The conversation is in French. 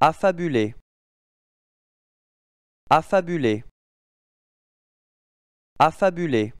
Affabulé Affabulé Affabulé